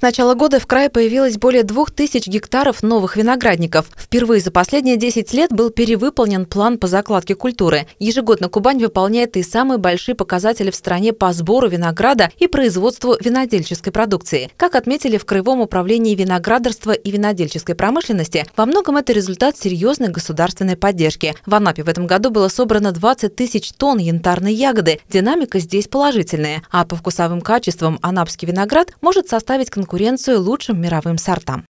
С начала года в крае появилось более 2000 гектаров новых виноградников. Впервые за последние 10 лет был перевыполнен план по закладке культуры. Ежегодно Кубань выполняет и самые большие показатели в стране по сбору винограда и производству винодельческой продукции. Как отметили в Краевом управлении виноградарства и винодельческой промышленности, во многом это результат серьезной государственной поддержки. В Анапе в этом году было собрано 20 тысяч тонн янтарной ягоды. Динамика здесь положительная, а по вкусовым качествам анапский виноград может составить конкуренцию конкуренцию лучшим мировым сортам.